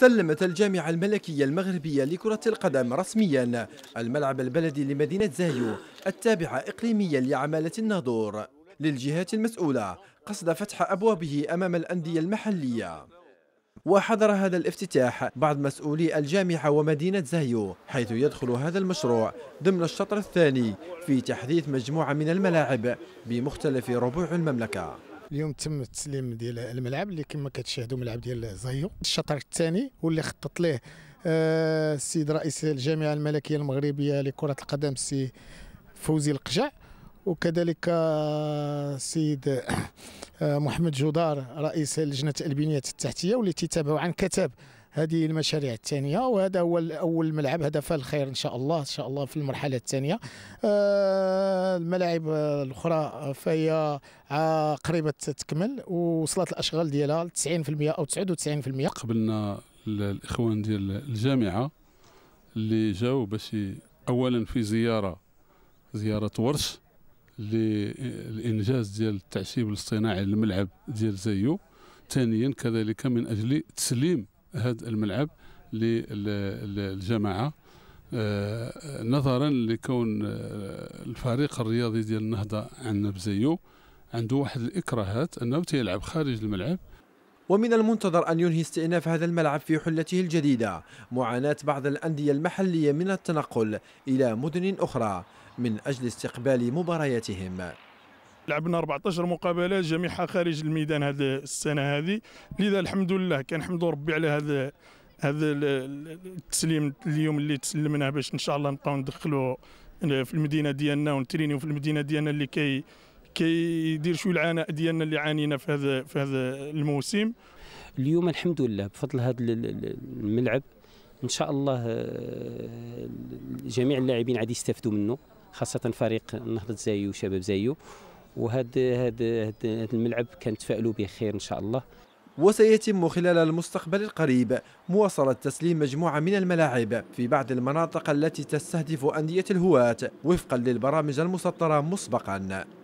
سلمت الجامعة الملكية المغربية لكرة القدم رسميا الملعب البلدي لمدينة زايو التابعة إقليميا لعمالة الناظور للجهات المسؤولة قصد فتح أبوابه أمام الأندية المحلية وحضر هذا الافتتاح بعض مسؤولي الجامعة ومدينة زايو حيث يدخل هذا المشروع ضمن الشطر الثاني في تحديث مجموعة من الملاعب بمختلف ربوع المملكة اليوم تم التسليم ديال الملعب اللي كما كتشاهدوا ملعب ديال زايو الشطر الثاني واللي خطط ليه آه، السيد رئيس الجامعه الملكيه المغربيه لكره القدم السي فوزي القجع وكذلك آه، السيد آه، محمد جودار رئيس لجنه البنيه التحتيه واللي تتابعوا عن كتاب هذه المشاريع الثانيه وهذا هو اول ملعب هدف الخير ان شاء الله ان شاء الله في المرحله الثانيه آه، الملاعب الاخرى فهي قريبه تكمل ووصلت الاشغال ديالها 90% او 99% قبلنا الاخوان ديال الجامعه اللي جاوا باش اولا في زياره زياره ورش للانجاز ديال التعشيب الاصطناعي للملعب ديال زيو ثانيا كذلك من اجل تسليم هذا الملعب للجماعه آه، نظرا لكون آه، الفريق الرياضي ديال النهضه عندنا بزيو عنده واحد الاكراهات انه تيلعب خارج الملعب ومن المنتظر أن ينهي استئناف هذا الملعب في حلته الجديدة معاناة بعض الأندية المحلية من التنقل إلى مدن أخرى من أجل استقبال مبارياتهم لعبنا 14 مقابله جميعها خارج الميدان هذه السنه هذه لذا الحمد لله كنحمدوا ربي على هذا هذا التسليم اليوم اللي تسلمناه باش ان شاء الله نبقاو ندخلوا في المدينه ديالنا ونترينيو في المدينه ديالنا اللي كي كيدير شويه العناء ديالنا اللي عانينا في هذا في هذا الموسم اليوم الحمد لله بفضل هذا الملعب ان شاء الله آه، جميع اللاعبين عاد يستافدوا منه خاصه فريق نهضه زايو وشباب زايو وهذا هذا الملعب كنتفائلوا به خير ان شاء الله وسيتم خلال المستقبل القريب مواصلة تسليم مجموعة من الملاعب في بعض المناطق التي تستهدف أندية الهواة وفقا للبرامج المسطرة مسبقا